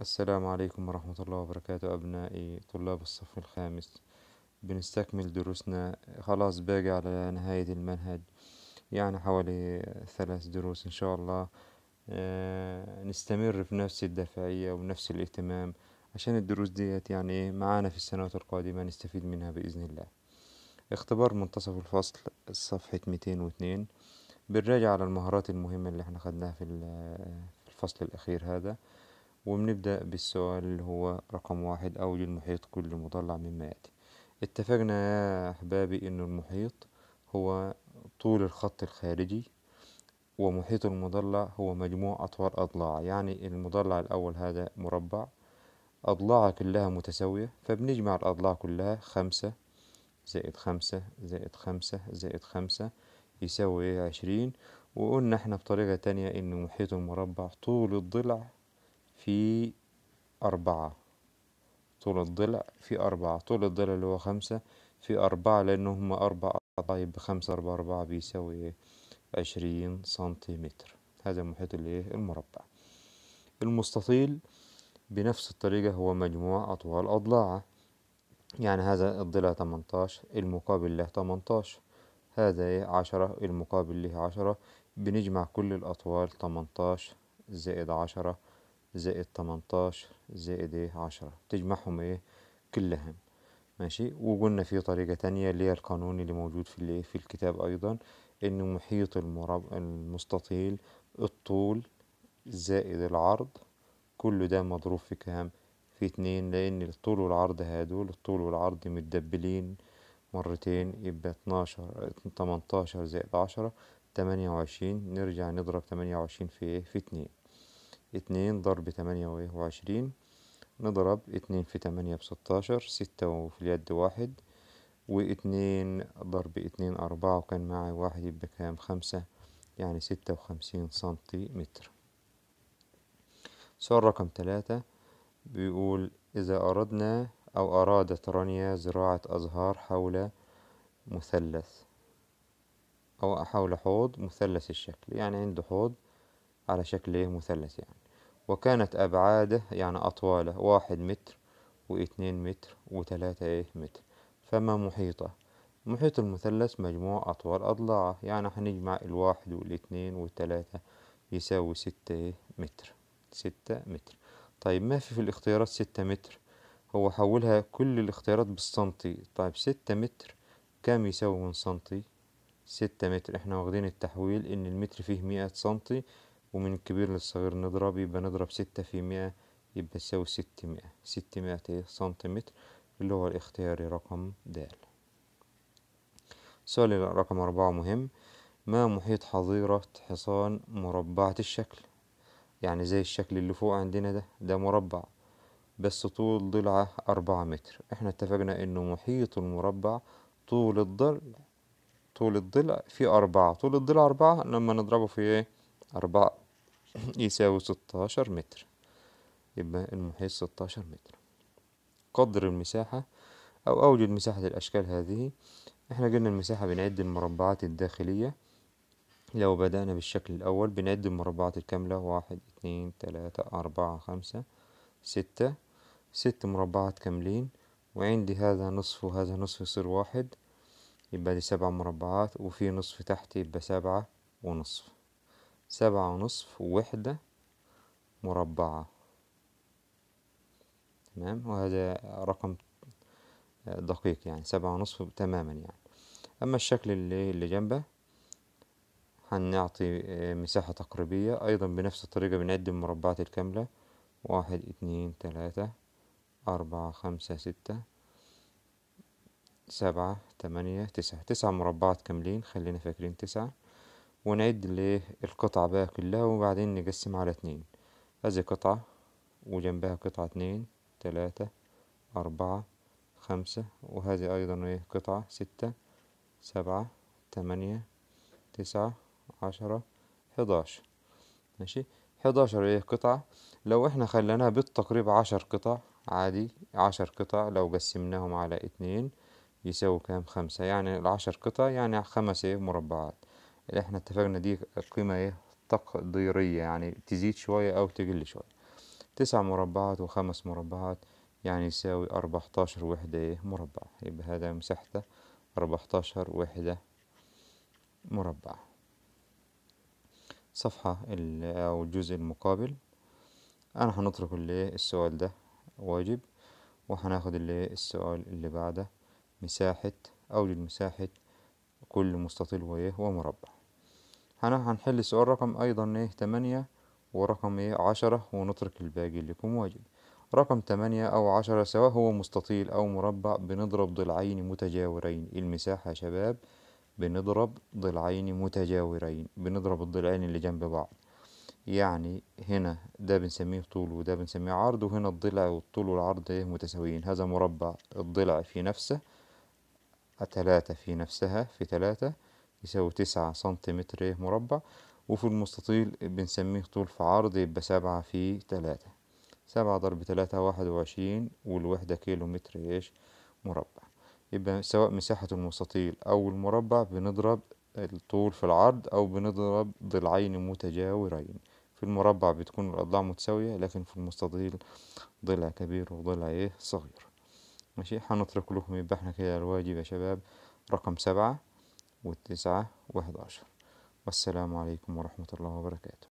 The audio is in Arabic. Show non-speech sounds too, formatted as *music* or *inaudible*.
السلام عليكم ورحمة الله وبركاته أبنائي طلاب الصف الخامس بنستكمل دروسنا خلاص باقي على نهاية المنهج يعني حوالي ثلاث دروس إن شاء الله آه، نستمر في نفس الدافعية ونفس الاهتمام عشان الدروس ديت يعني إيه، معانا في السنوات القادمة نستفيد منها بإذن الله اختبار منتصف الفصل صفحة 202 بنراجع على المهارات المهمة اللي احنا خدناها في الفصل الأخير هذا وبنبدأ بالسؤال اللي هو رقم واحد أول المحيط كل مضلع مما يأتي اتفقنا يا أحبابي إن المحيط هو طول الخط الخارجي ومحيط المضلع هو مجموع أطوار أضلاع يعني المضلع الأول هذا مربع أضلاعه كلها متساوية فبنجمع الأضلاع كلها خمسة زائد خمسة زائد خمسة زائد خمسة يساوي عشرين وقلنا احنا بطريقة تانية إن محيط المربع طول الضلع في أربعة طول الضلع في أربعة طول الضلع اللي هو خمسة في أربعة لأنه هما أربع طيب بخمسة خمسة أربعة أربعة بيساوي إيه؟ عشرين سنتيمتر هذا المحيط الإيه المربع المستطيل بنفس الطريقة هو مجموع أطوال أضلاعه يعني هذا الضلع 18 المقابل له 18 هذا ايه عشرة المقابل له عشرة بنجمع كل الأطوال 18 زائد عشرة زائد 18 زائد ايه 10 تجمعهم ايه كلهم ماشي وقلنا في طريقة تانية اللي هي القانون اللي موجود في اللي في الكتاب أيضا إن محيط المرب... المستطيل الطول زائد العرض كل ده مضروب في كام في اتنين لأن الطول والعرض هادول الطول والعرض متدبلين مرتين يبقى اتناشر تمنتاشر زائد عشرة تمانية وعشرين نرجع نضرب تمانية وعشرين في ايه في اتنين اتنين ضرب تمانية وعشرين نضرب اتنين في تمانية بستاشر ستة وفي اليد واحد واتنين ضرب اتنين أربعة وكان معي واحد يبقى كام خمسة يعني ستة وخمسين سنتيمتر سؤال رقم تلاتة بيقول إذا أردنا أو أرادت رانيا زراعة أزهار حول مثلث أو حول حوض مثلث الشكل يعني عنده حوض على شكل مثلث يعني وكانت أبعاده يعني أطواله واحد متر واثنين متر وثلاثة إيه متر فما محيطه محيط المثلث مجموع أطوال أضلاعه يعني هنجمع الواحد والاثنين والثلاثة يساوي ستة إيه متر ستة متر طيب ما في في الاختيارات ستة متر هو حولها كل الاختيارات بالسنتي طيب ستة متر كم يساوي من سنتي ستة متر احنا واخدين التحويل ان المتر فيه مئة سنتي ومن الكبير للصغير نضرب يبقى نضرب ستة في مئة يبقى تساوي ستمائة ستمائة سنتيمتر اللي هو الاختياري رقم د سؤال رقم أربعة مهم ما محيط حظيرة حصان مربعة الشكل يعني زي الشكل اللي فوق عندنا ده ده مربع بس طول ضلعة أربعة متر احنا اتفقنا انه محيط المربع طول الضلع طول الضلع في أربعة طول الضلع أربعة لما نضربه في ايه أربعة *clears throat* يساوي ستاشر متر يبقى المحيط ستاشر متر قدر المساحة أو أوجد مساحة الأشكال هذه احنا قلنا المساحة بنعد المربعات الداخلية لو بدأنا بالشكل الأول بنعد المربعات الكاملة واحد اتنين تلاتة أربعة خمسة ستة ست مربعات كاملين وعندي هذا نصف وهذا نصف يصير واحد يبقى دي سبع مربعات وفي نصف تحت يبقى سبعة ونصف سبعة ونصف وحدة مربعة تمام وهذا رقم دقيق يعني سبعة ونصف تماما يعني أما الشكل اللي, اللي جنبه هنعطي آه، مساحة تقريبية أيضا بنفس الطريقة بنعد المربعات الكاملة واحد اتنين تلاتة أربعة خمسة ستة سبعة تمانية تسعة تسعة مربعات كاملين خلينا فاكرين تسعة ونعد القطعة بقى كلها وبعدين نقسم على اتنين هذه قطعة وجنبها قطعة اتنين تلاتة أربعة خمسة وهذه أيضا ايه قطعة ستة سبعة تمانية تسعة عشرة حداشر ماشي حداشر ايه قطعة لو احنا خليناها بالتقريب عشر قطع عادي عشر قطع لو قسمناهم على اتنين يساوي كام خمسة يعني العشر قطع يعني خمسة ايه مربعات اللي احنا اتفقنا دي القيمة ايه تقديرية يعني تزيد شوية أو تقل شوية تسع مربعات وخمس مربعات يعني يساوي أربعتاشر وحدة ايه مربع يبقى هذا مساحته أربعتاشر وحدة مربع صفحة أو الجزء المقابل أنا هنترك اللي إيه؟ السؤال ده واجب وهناخد اللي إيه؟ السؤال اللي بعده مساحة أوجد مساحة كل مستطيل وإيه ومربع هنحل سؤال رقم أيضا إيه تمانية ورقم إيه عشرة ونترك الباقي يكون واجب رقم تمانية أو عشرة سواء هو مستطيل أو مربع بنضرب ضلعين متجاورين المساحة يا شباب بنضرب ضلعين متجاورين بنضرب الضلعين اللي جنب بعض يعني هنا ده بنسميه طول وده بنسميه عرض وهنا الضلع والطول والعرض ايه متساويين هذا مربع الضلع في نفسه تلاتة في نفسها في تلاتة يساوي تسعة سنتيمتر مربع وفي المستطيل بنسميه طول في عرض يبقى سبعة في تلاتة سبعة ضرب تلاتة واحد وعشرين والوحدة كيلو متر إيش مربع يبقى سواء مساحة المستطيل أو المربع بنضرب الطول في العرض أو بنضرب ضلعين متجاورين في المربع بتكون الأضلاع متساوية لكن في المستطيل ضلع كبير وضلع إيه صغير ماشي هنترك لكم يبقى احنا كده الواجب يا شباب رقم سبعة والتسعة وأحد والسلام عليكم ورحمة الله وبركاته